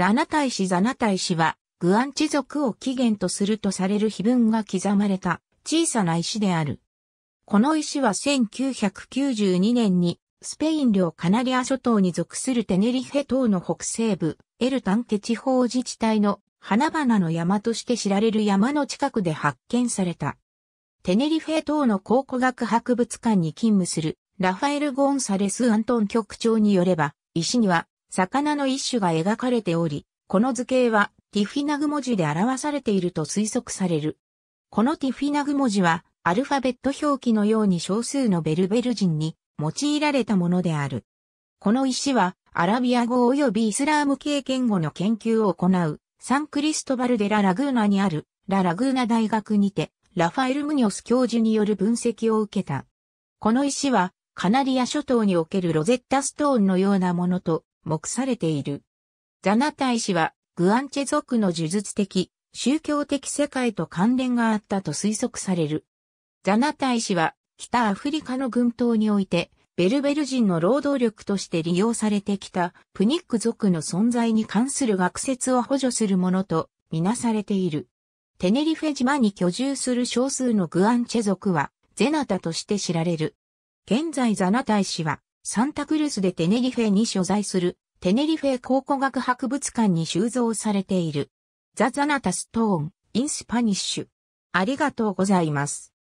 ザナタイシザナタイは、グアンチ族を起源とするとされる碑文が刻まれた小さな石である。この石は1992年にスペイン領カナリア諸島に属するテネリフェ島の北西部エルタンテ地方自治体の花々の山として知られる山の近くで発見された。テネリフェ島の考古学博物館に勤務するラファエル・ゴンサレス・アントン局長によれば、石には魚の一種が描かれており、この図形はティフィナグ文字で表されていると推測される。このティフィナグ文字はアルファベット表記のように少数のベルベル人に用いられたものである。この石はアラビア語及びイスラーム経験語の研究を行うサンクリストバルデラ・ラグーナにあるラ・ラグーナ大学にてラファエル・ムニオス教授による分析を受けた。この石はカナリア諸島におけるロゼッタストーンのようなものと目されている。ザナ大使は、グアンチェ族の呪術的、宗教的世界と関連があったと推測される。ザナ大使は、北アフリカの群島において、ベルベル人の労働力として利用されてきたプニック族の存在に関する学説を補助するものとみなされている。テネリフェ島に居住する少数のグアンチェ族はゼナタとして知られる。現在ザナタイ氏はサンタクルスでテネリフェに所在するテネリフェ考古学博物館に収蔵されている。ザ・ザナタ・ストーン・イン・スパニッシュ。ありがとうございます。